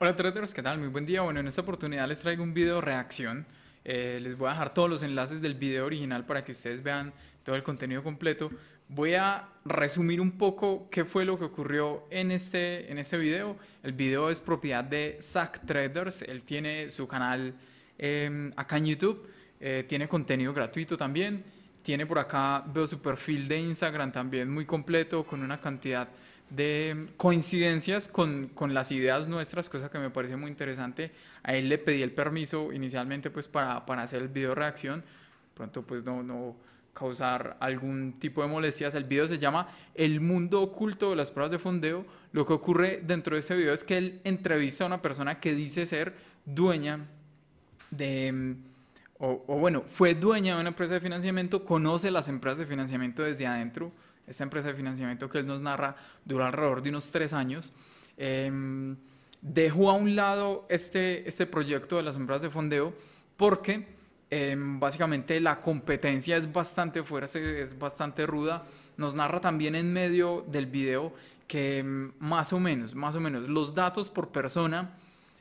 Hola traders, ¿qué tal? Muy buen día. Bueno, en esta oportunidad les traigo un video reacción. Eh, les voy a dejar todos los enlaces del video original para que ustedes vean todo el contenido completo. Voy a resumir un poco qué fue lo que ocurrió en este, en este video. El video es propiedad de Zach Traders. Él tiene su canal em, acá en YouTube. Eh, tiene contenido gratuito también. Tiene por acá, veo su perfil de Instagram también muy completo con una cantidad de coincidencias con, las ideas nuestras, cosa que me parece muy interesante. A él le pedí el permiso inicialmente pues para, hacer el video reacción, pronto pues no, causar algún tipo de molestias. El video se llama El mundo oculto de las pruebas de fondeo. Lo que ocurre dentro de ese video es que él entrevista a una persona que dice ser dueña de... O, o bueno, fue dueña de una empresa de financiamiento, conoce las empresas de financiamiento desde adentro, esta empresa de financiamiento que él nos narra, dura alrededor de unos tres años. Eh, dejó a un lado este, este proyecto de las empresas de fondeo porque em, básicamente la competencia es bastante fuerte, es bastante ruda. Nos narra también en medio del video que em, más o menos, más o menos, los datos por persona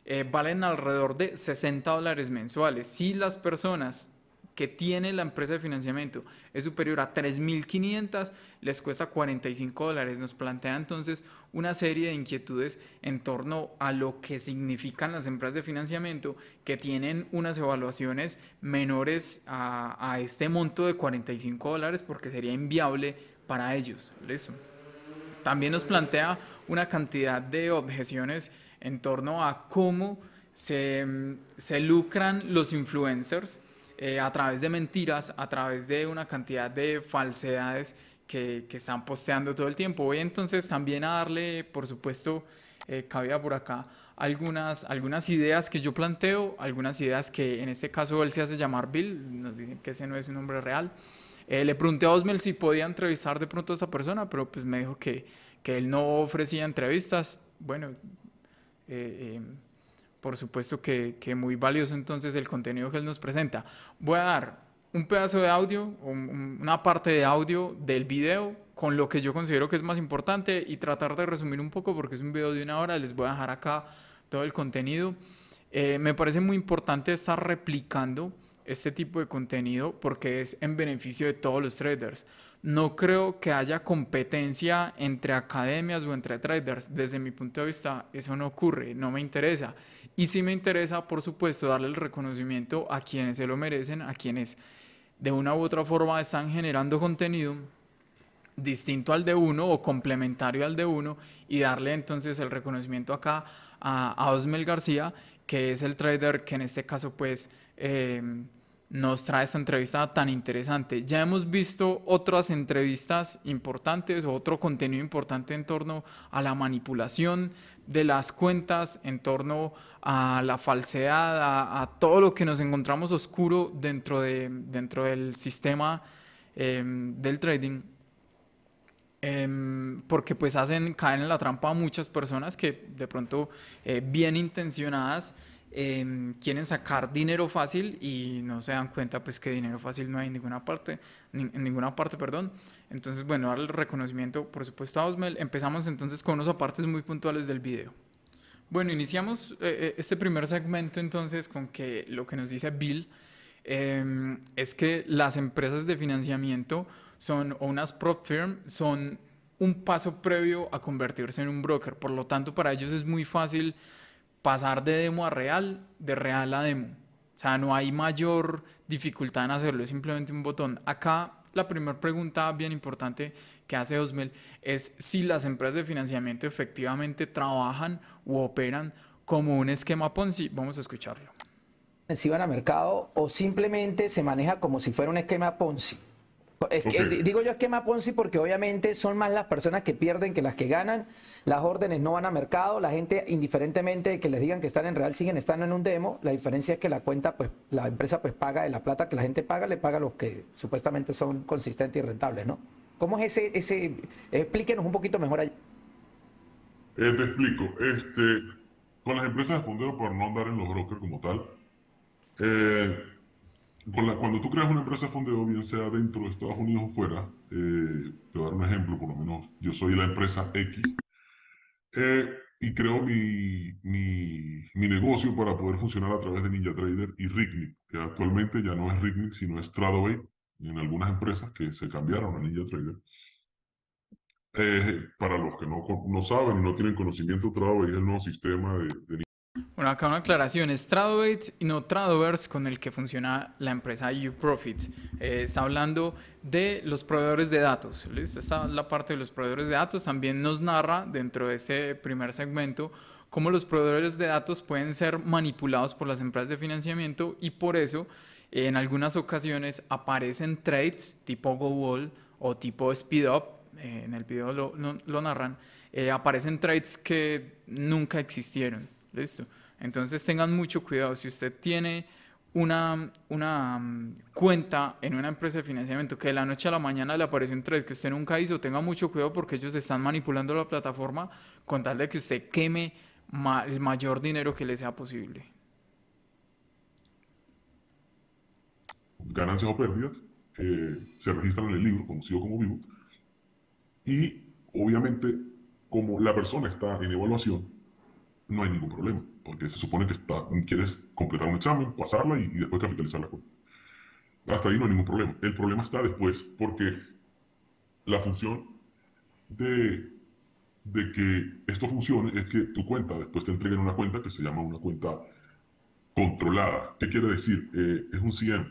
eh, valen alrededor de 60 dólares mensuales. Si las personas que tiene la empresa de financiamiento es superior a 3.500, les cuesta 45 dólares. Nos plantea entonces una serie de inquietudes en torno a lo que significan las empresas de financiamiento que tienen unas evaluaciones menores a, este monto de 45 dólares porque sería inviable para ellos. También nos plantea una cantidad de objeciones en torno a cómo se, se lucran los influencers eh, a través de mentiras, a través de una cantidad de falsedades que, están posteando todo el tiempo. Voy entonces también a darle, por supuesto, eh, cabida por acá algunas, algunas ideas que yo planteo, algunas ideas que en este caso él se hace llamar Bill, nos dicen que ese no es un nombre real. Eh, le pregunté a Osmel si podía entrevistar de pronto a esa persona, pero pues me dijo que, él no ofrecía entrevistas. Bueno, eh, por supuesto que, muy valioso entonces el contenido que él nos presenta. Voy a dar un pedazo de audio, una parte de audio del video con lo que yo considero que es más importante y tratar de resumir un poco porque es un video de una hora, les voy a dejar acá todo el contenido. Eh, me parece muy importante estar replicando este tipo de contenido porque es en beneficio de todos los traders. No creo que haya competencia entre academias o entre traders. Desde mi punto de vista, eso no ocurre, no me interesa. Y sí me interesa, por supuesto, darle el reconocimiento a quienes se lo merecen, a quienes de una u otra forma están generando contenido distinto al de uno o complementario al de uno y darle entonces el reconocimiento acá a, Osmel García, que es el trader que en este caso pues... Eh, nos trae esta entrevista tan interesante. Ya hemos visto otras entrevistas importantes o otro contenido importante en torno a la manipulación de las cuentas, en torno a la falsedad, a, todo lo que nos encontramos oscuro dentro, de, dentro del sistema em, del trading. Em, porque pues hacen, caen en la trampa a muchas personas que de pronto eh, bien intencionadas Em, quieren sacar dinero fácil y no se dan cuenta pues que dinero fácil no hay en ninguna parte, en ninguna parte, perdón. Entonces, bueno, ahora el reconocimiento, por supuesto, a Osmel. Empezamos entonces con unos apartes muy puntuales del video. Bueno, iniciamos eh, eh, este primer segmento entonces con que lo que nos dice Bill em, es que las empresas de financiamiento son o unas prop firm son un paso previo a convertirse en un broker. Por lo tanto, para ellos es muy fácil pasar de demo a real, de real a demo. O sea, no hay mayor dificultad en hacerlo, es simplemente un botón. Acá la primera pregunta bien importante que hace Osmel es si las empresas de financiamiento efectivamente trabajan u operan como un esquema Ponzi. Vamos a escucharlo. van a mercado o simplemente se maneja como si fuera un esquema Ponzi. Es que, Digo yo esquema Ponzi porque obviamente son más las personas que pierden que las que ganan, las órdenes no van a mercado, la gente indiferentemente de que les digan que están en real siguen estando en un demo, la diferencia es que la cuenta, pues la empresa pues paga de la plata que la gente paga, le paga a los que supuestamente son consistentes y rentables, ¿no? ¿Cómo es ese, ese explíquenos un poquito mejor ahí eh, te explico, este, con las empresas de fondeo por no andar en los brokers como tal, eh, cuando tú creas una empresa fondeo, bien sea dentro de Estados Unidos o fuera, eh, te voy a dar un ejemplo, por lo menos yo soy la empresa X, eh, y creo mi, mi, negocio para poder funcionar a través de Ninja Trader y Rignic, que actualmente ya no es Rignic, sino es Tradoway, en algunas empresas que se cambiaron a NinjaTrader. Eh, para los que no, no saben y no tienen conocimiento, Tradoway es el nuevo sistema de, de bueno, acá una aclaración, es y no Tradoverse con el que funciona la empresa UProfit. Eh, está hablando de los proveedores de datos, ¿listo? Esta es la parte de los proveedores de datos. También nos narra dentro de ese primer segmento cómo los proveedores de datos pueden ser manipulados por las empresas de financiamiento y por eso en algunas ocasiones aparecen trades tipo GoWall o tipo SpeedUp, eh, en el video lo, lo, narran, eh, aparecen trades que nunca existieron. ¿Listo? Entonces tengan mucho cuidado. Si usted tiene una, una mm, cuenta en una empresa de financiamiento que de la noche a la mañana le aparece un trade que usted nunca hizo, tenga mucho cuidado porque ellos están manipulando la plataforma con tal de que usted queme el mayor dinero que le sea posible. Ganancias o pérdidas eh, se registran en el libro, conocido como vivo, y obviamente como la persona está en evaluación, no hay ningún problema porque se supone que quieres completar un examen, pasarla y, después capitalizar la cuenta. Hasta ahí no hay ningún problema. El problema está después, porque la función de, que esto funcione es que tu cuenta después te entreguen una cuenta que se llama una cuenta controlada. ¿Qué quiere decir? Eh, es un CM,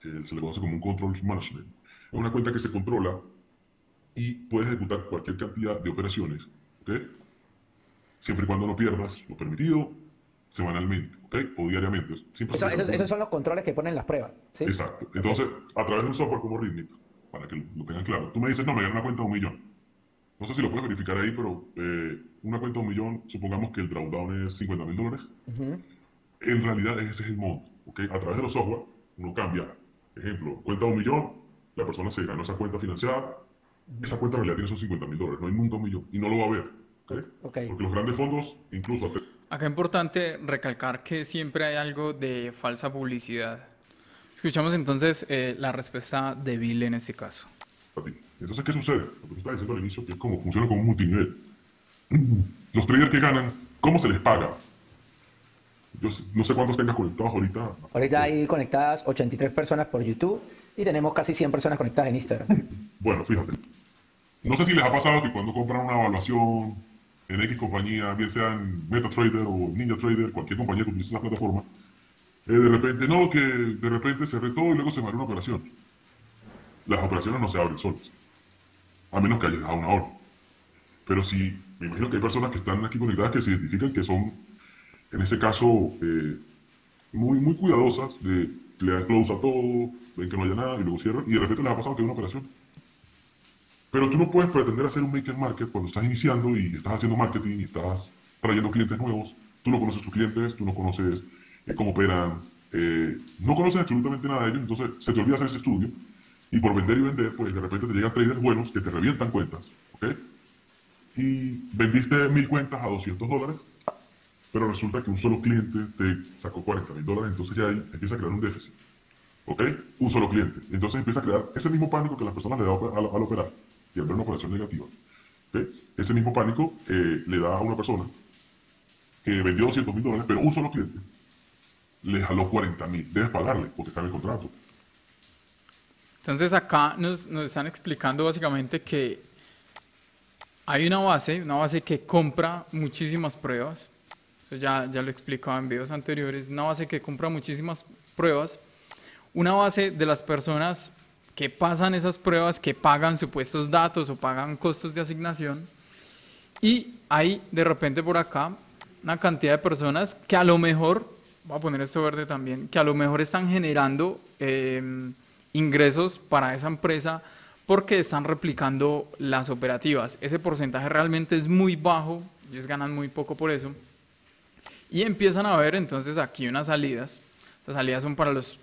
se le conoce como un Control Management. Es una cuenta que se controla y puedes ejecutar cualquier cantidad de operaciones ¿okay? siempre y cuando no pierdas lo permitido semanalmente, okay, O diariamente. esos, son los controles que ponen las pruebas, Exacto. Entonces, a través del software como Rhythmic, para que lo, tengan claro. Tú me dices, no, me dieron una cuenta de un millón. No sé si lo puedes verificar ahí, pero eh, una cuenta de un millón, supongamos que el drawdown es 50 mil dólares. En realidad ese es el monto, okay. A través de los software uno cambia. Ejemplo, cuenta de un millón, la persona se ganó esa cuenta financiada, esa cuenta en realidad tiene esos 50 mil dólares, no hay nunca un millón, y no lo va a ver porque los grandes fondos, incluso... Acá es importante recalcar que siempre hay algo de falsa publicidad. Escuchamos entonces eh, la respuesta de Bill en este caso. Entonces, ¿qué sucede? Lo que estás diciendo al inicio, que es como funciona como un multinivel. Los traders que ganan, ¿cómo se les paga? Yo no sé cuántos tengas conectados ahorita. Ahorita hay conectadas 83 personas por YouTube y tenemos casi 100 personas conectadas en Instagram. Bueno, fíjate. No sé si les ha pasado que cuando compran una evaluación en X compañía, bien sean MetaTrader o NinjaTrader, cualquier compañía que utilice esa plataforma, eh, de repente, no, que de repente se todo y luego se me una operación. Las operaciones no se abren solas, a menos que hayas dado una hora. Pero sí, me imagino que hay personas que están aquí conectadas que se identifican que son, en ese caso, eh, muy, muy cuidadosas, de, le dan close a todo, ven que no haya nada y luego cierran, y de repente les ha pasado que hay una operación pero tú no puedes pretender hacer un maker market cuando estás iniciando y estás haciendo marketing y estás trayendo clientes nuevos. Tú no conoces tus clientes, tú no conoces eh, cómo operan, eh, no conoces absolutamente nada de ellos, entonces se te olvida hacer ese estudio. Y por vender y vender, pues de repente te llegan traders buenos que te revientan cuentas, ¿ok? Y vendiste mil cuentas a 200 dólares, pero resulta que un solo cliente te sacó 40 mil dólares, entonces ya ahí empieza a crear un déficit, ¿ok? Un solo cliente. Entonces empieza a crear ese mismo pánico que las personas le da al operar y al una operación negativa, ese mismo pánico eh, le da a una persona que vendió 200 mil dólares, pero un solo cliente le jaló 40 mil. Debes pagarle porque está en el contrato. Entonces acá nos, están explicando básicamente que hay una base, una base que compra muchísimas pruebas. Eso ya, ya lo explicaba en videos anteriores. Una base que compra muchísimas pruebas. Una base de las personas que pasan esas pruebas, que pagan supuestos datos o pagan costos de asignación. Y hay de repente por acá una cantidad de personas que a lo mejor, voy a poner esto verde también, que a lo mejor están generando em, ingresos para esa empresa porque están replicando las operativas. Ese porcentaje realmente es muy bajo, ellos ganan muy poco por eso. Y empiezan a ver entonces aquí unas salidas. Estas salidas son para los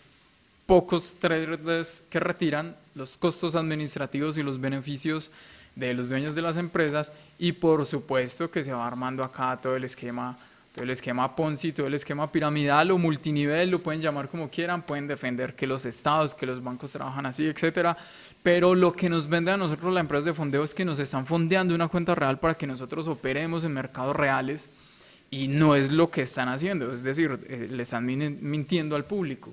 pocos traders que retiran los costos administrativos y los beneficios de los dueños de las empresas y por supuesto que se va armando acá todo el esquema todo el esquema Ponzi, todo el esquema piramidal o multinivel, lo pueden llamar como quieran, pueden defender que los estados, que los bancos trabajan así, etcétera, pero lo que nos vende a nosotros la empresa de fondeo es que nos están fondeando una cuenta real para que nosotros operemos en mercados reales y no es lo que están haciendo, es decir, eh, le están mintiendo al público.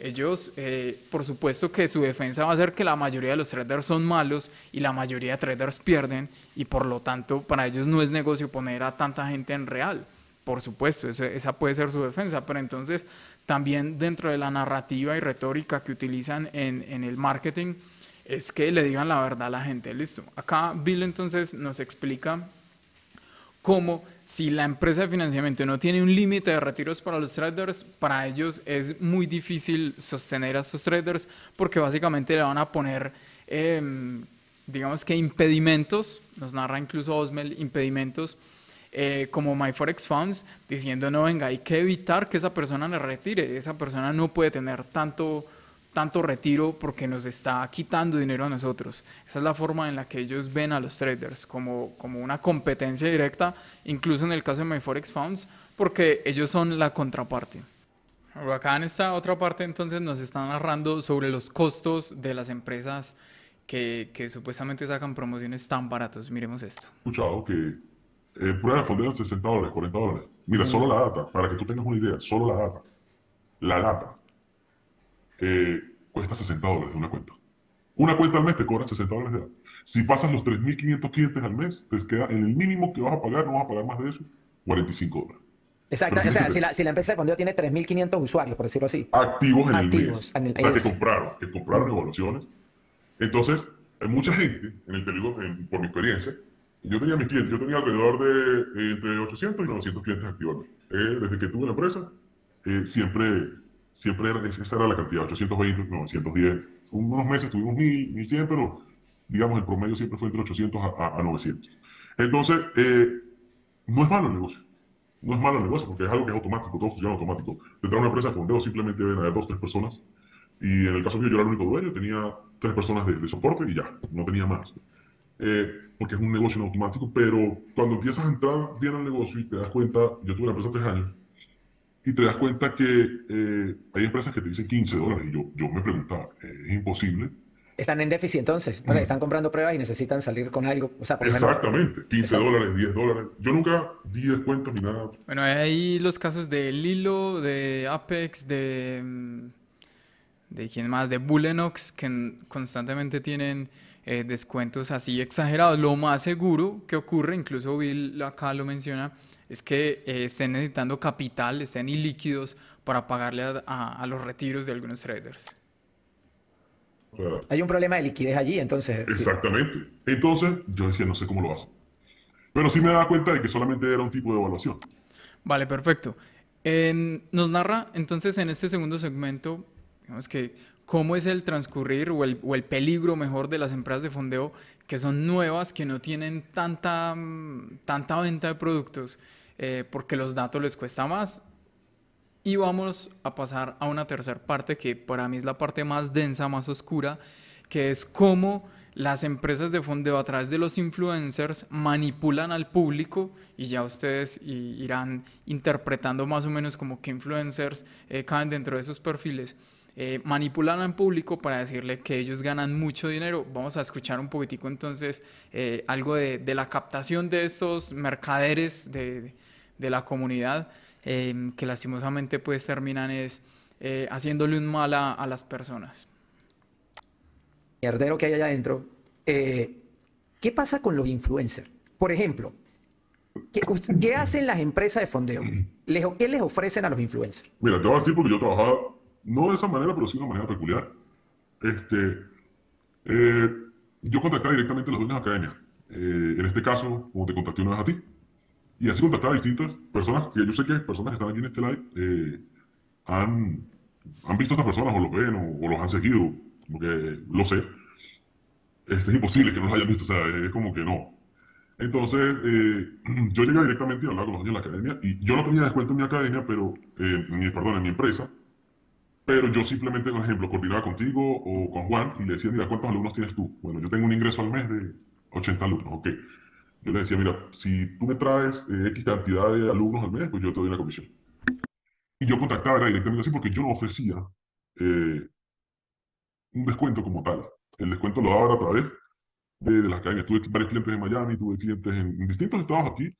Ellos, eh, por supuesto que su defensa va a ser que la mayoría de los traders son malos y la mayoría de traders pierden y por lo tanto para ellos no es negocio poner a tanta gente en real. Por supuesto, esa puede ser su defensa, pero entonces también dentro de la narrativa y retórica que utilizan en, en el marketing es que le digan la verdad a la gente. Listo. Acá Bill entonces nos explica cómo si la empresa de financiamiento no tiene un límite de retiros para los traders, para ellos es muy difícil sostener a sus traders porque básicamente le van a poner, em, digamos que impedimentos, nos narra incluso Osmel, impedimentos. Eh, como MyForex Funds, diciendo, no, venga, hay que evitar que esa persona le retire, esa persona no puede tener tanto, tanto retiro porque nos está quitando dinero a nosotros. Esa es la forma en la que ellos ven a los traders, como, como una competencia directa, incluso en el caso de MyForexFunds, porque ellos son la contraparte. Acá en esta otra parte entonces nos están narrando sobre los costos de las empresas que, que supuestamente sacan promociones tan baratos. Miremos esto. Escuchado que eh, fondos de 60 dólares, 40 dólares. Mira, solo la data, para que tú tengas una idea, solo la data. La data eh, cuesta 60 dólares una cuenta. Una cuenta al mes te cobra 60 dólares de edad. Si pasas los 3.500 clientes al mes, te queda en el mínimo que vas a pagar, no vas a pagar más de eso, 45 dólares. Exacto, o sea, si la, si la, empresa de fondeo tiene 3.500 usuarios, por decirlo así. Activos en el mes. o sea, que compraron, que compraron evaluaciones. Entonces, hay mucha gente, en el peligro, por mi experiencia, yo tenía mis clientes, yo tenía alrededor de eh, entre 800 y 900 clientes activos. Eh, desde que tuve la empresa, siempre siempre era, esa era la cantidad, 820, 910. Unos meses tuvimos 1000, 1100, pero digamos el promedio siempre fue entre 800 a, 900. Entonces, eh, no es malo el negocio. No es malo el negocio porque es algo que es automático, todo funciona automático. Tendrá una empresa de fondeo, simplemente ven a dos, tres personas. Y en el caso mío, yo era el único dueño, tenía tres personas de, soporte y ya, no tenía más. Eh, porque es un negocio en automático, pero cuando empiezas a entrar bien al negocio y te das cuenta, yo tuve la empresa tres años, y te das cuenta que eh, hay empresas que te dicen 15 dólares. Y yo, yo me preguntaba, eh, ¿es imposible? Están en déficit entonces, Bueno, mm. están comprando pruebas y necesitan salir con algo. O sea, Exactamente, 15 dólares, 10 dólares. Yo nunca di descuentos ni nada. Bueno, hay los casos de Lilo, de Apex, de... Mm, ¿De quién más? De Bullenox, que constantemente tienen eh, descuentos así exagerados. Lo más seguro que ocurre, incluso Bill acá lo menciona, es que eh, estén necesitando capital, estén ilíquidos para pagarle a, los retiros de algunos traders. Hay un problema de liquidez allí, entonces. Exactamente. Entonces, yo decía, no sé cómo lo hago. Pero sí me da cuenta de que solamente era un tipo de evaluación. Vale, perfecto. nos narra entonces en este segundo segmento, digamos que cómo es el transcurrir o el, peligro mejor de las empresas de fondeo que son nuevas, que no tienen tanta, mm, tanta venta de productos eh, porque los datos les cuesta más. Y vamos a pasar a una tercera parte que para mí es la parte más densa, más oscura, que es cómo las empresas de fondeo a través de los influencers manipulan al público y ya ustedes irán interpretando más o menos como que influencers eh, caen dentro de esos perfiles. Eh, manipulan al público para decirle que ellos ganan mucho dinero. Vamos a escuchar un poquitico entonces eh, algo de, de, la captación de estos mercaderes de de la comunidad, em, que lastimosamente pues terminan es eh, haciéndole un mal a, las personas. Mierdero que hay allá adentro. Eh, ¿Qué pasa con los influencers? Por ejemplo, ¿Qué, hacen las empresas de fondeo? ¿Qué les ofrecen a los influencers? Mira, te voy a decir porque yo trabajaba, no de esa manera, pero sí de una manera peculiar. Este, eh, yo contacté directamente a las mismas de academia. en este caso, como te contacté una vez a ti, y así contactar a distintas personas, que yo sé que personas que están aquí en este live eh, han, han, visto a estas personas o los ven o, los han seguido, como lo sé. Este, es imposible que no los hayan visto, o sea, es como que no. Entonces, eh, yo llegué directamente a hablar con los niños de la academia y yo no tenía descuento en mi academia, pero, eh, perdón, en mi empresa, pero yo simplemente, por ejemplo, coordinaba contigo o con Juan y le decía, mira, ¿cuántos alumnos tienes tú? Bueno, yo tengo un ingreso al mes de 80 alumnos, ok. Yo le decía, mira, si tú me traes eh, X cantidad de alumnos al mes, pues yo te doy una comisión. Y yo contactaba directamente así porque yo no ofrecía eh, un descuento como tal. El descuento lo daba a través de, las cadenas. Tuve varios clientes en Miami, tuve clientes en, distintos estados aquí.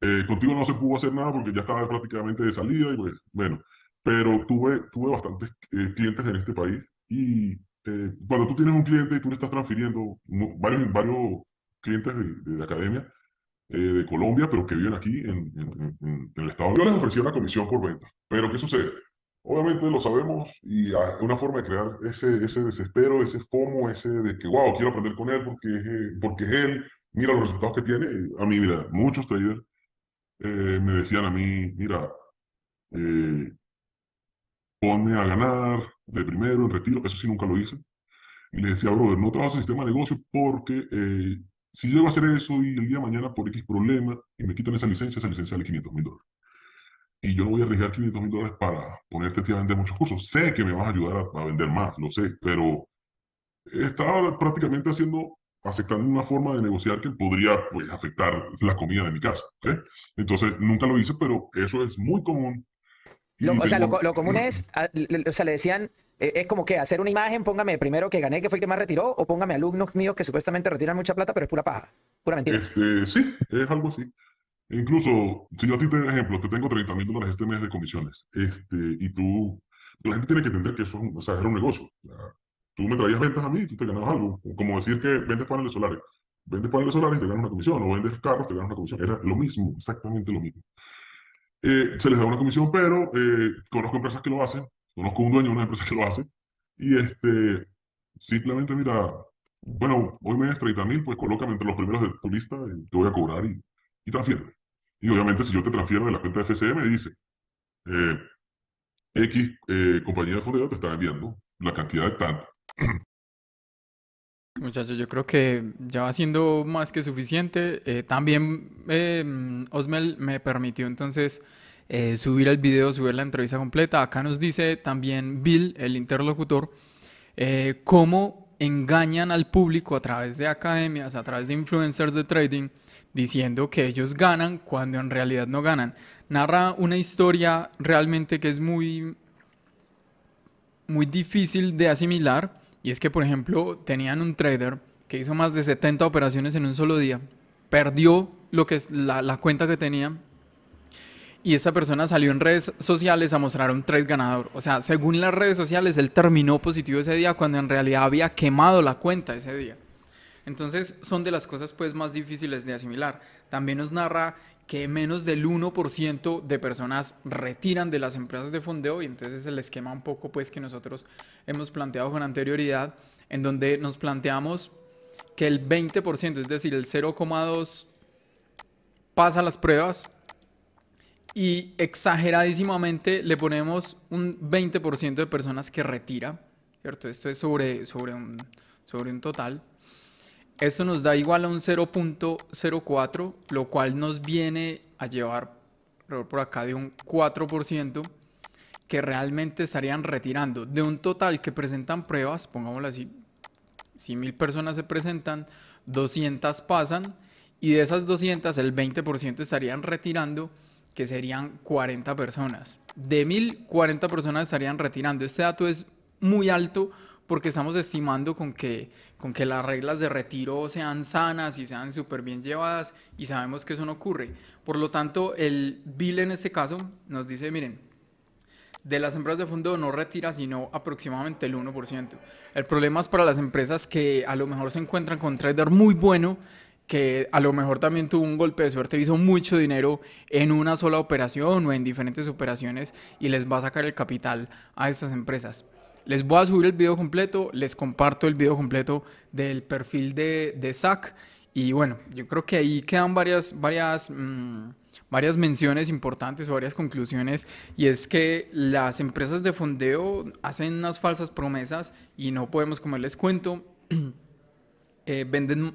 Eh, contigo no se pudo hacer nada porque ya estaba prácticamente de salida y pues, bueno. Pero tuve, tuve bastantes clientes en este país y cuando tú tienes un cliente y tú le estás transfiriendo varios, varios clientes de, academia eh, de Colombia, pero que viven aquí en, el Estado. Yo les ofrecí una comisión por venta, pero ¿qué sucede? Obviamente lo sabemos y ah, una forma de crear ese, ese desespero, ese FOMO, ese de que, wow, quiero aprender con él porque es, eh, porque él, mira los resultados que tiene. A mí, mira, muchos traders eh, me decían a mí, mira, eh, ponme a ganar de primero en retiro, que eso sí nunca lo hice. Y les decía, brother, no trabajas en sistema de negocio porque si yo a hacer eso y el día de mañana por X problema y me quitan esa licencia, esa licencia vale 500 mil dólares. Y yo no voy a arriesgar 500 mil dólares para ponerte a vender muchos cursos. Sé que me vas a ayudar a, vender más, lo sé, pero estaba prácticamente haciendo, aceptando una forma de negociar que podría pues, afectar la comida de mi casa. ¿eh? Entonces, nunca lo hice, pero eso es muy común. o sea, lo común es, ah, o sea, le decían, eh, es como que hacer una imagen, póngame primero que gané, que fue el que más retiró, o póngame alumnos míos que supuestamente retiran mucha plata, pero es pura paja, pura mentira. Este, sí, es algo así. Incluso, si yo a ti, te un ejemplo, te tengo 30 mil dólares este mes de comisiones, este, y tú, la gente tiene que entender que eso o sea, era un negocio. Tú me traías ventas a mí y tú te ganabas algo. Como decir que vendes paneles solares. Vendes paneles solares y te ganas una comisión, o vendes carros y te ganas una comisión. Era lo mismo, exactamente lo mismo. Eh, se les da una comisión, pero con eh, conozco empresas que lo hacen Conozco un dueño de una empresa que lo hace y este, simplemente mira, bueno, hoy me das 30 pues colócame entre los primeros de tu lista te voy a cobrar y, y Y obviamente si yo te transfiero de la cuenta de FCM, dice, eh, X eh, compañía de fondeo te está enviando la cantidad de tanto. Muchachos, yo creo que ya va siendo más que suficiente. Eh, también Osmel me permitió entonces eh, subir el video, subir la entrevista completa. Acá nos dice también Bill, el interlocutor, eh, cómo engañan al público a través de academias, a través de influencers de trading, diciendo que ellos ganan cuando en realidad no ganan. Narra una historia realmente que es muy, muy difícil de asimilar. Y es que, por ejemplo, tenían un trader que hizo más de 70 operaciones en un solo día, perdió lo que es la, la cuenta que tenía y esa persona salió en redes sociales a mostrar un trade ganador. O sea, según las redes sociales, él terminó positivo ese día cuando en realidad había quemado la cuenta ese día. Entonces son de las cosas pues más difíciles de asimilar. También nos narra que menos del 1% de personas retiran de las empresas de fondeo y entonces el esquema un poco pues que nosotros hemos planteado con anterioridad, en donde nos planteamos que el 20%, es decir, el 0,2 pasa las pruebas, y exageradísimamente le ponemos un 20% de personas que retira, ¿cierto? Esto es sobre, sobre, un, sobre un total. Esto nos da igual a un 0.04, lo cual nos viene a llevar por acá de un 4% que realmente estarían retirando. De un total que presentan pruebas, pongámoslo así, si mil personas se presentan, 200 pasan y de esas 200 el 20% estarían retirando que serían 40 personas. De 1000, 40 personas estarían retirando. Este dato es muy alto porque estamos estimando con que, con que las reglas de retiro sean sanas y sean súper bien llevadas y sabemos que eso no ocurre. Por lo tanto, el bill en este caso nos dice, miren, de las empresas de fondo no retira sino aproximadamente el 1%. El problema es para las empresas que a lo mejor se encuentran con trader muy bueno que a lo mejor también tuvo un golpe de suerte, hizo mucho dinero en una sola operación o en diferentes operaciones y les va a sacar el capital a estas empresas. Les voy a subir el video completo, les comparto el video completo del perfil de, de y bueno, yo creo que ahí quedan varias, varias, mm, varias menciones importantes o varias conclusiones y es que las empresas de fondeo hacen unas falsas promesas y no podemos les cuento. Eh, venden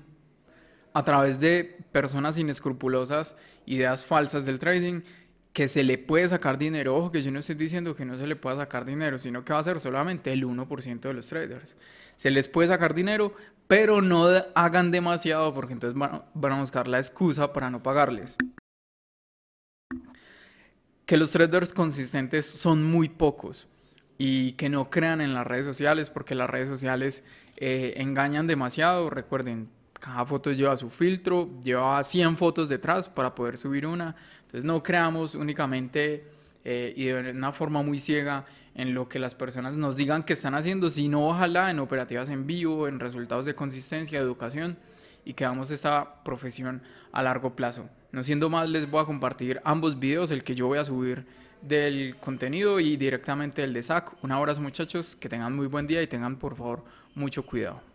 a través de personas inescrupulosas, ideas falsas del trading, que se le puede sacar dinero. Ojo, que yo no estoy diciendo que no se le pueda sacar dinero, sino que va a ser solamente el 1% de los traders. Se les puede sacar dinero, pero no hagan demasiado porque entonces van a buscar la excusa para no pagarles. Que los traders consistentes son muy pocos y que no crean en las redes sociales porque las redes sociales eh, engañan demasiado. Recuerden, cada foto lleva su filtro, lleva 100 fotos detrás para poder subir una. Entonces no creamos únicamente eh, y de una forma muy ciega en lo que las personas nos digan que están haciendo, sino ojalá en operativas en vivo, en resultados de consistencia, educación y que hagamos esta profesión a largo plazo. No siendo más, les voy a compartir ambos videos, el que yo voy a subir del contenido y directamente el de SAC. Una abrazo muchachos, que tengan muy buen día y tengan por favor mucho cuidado.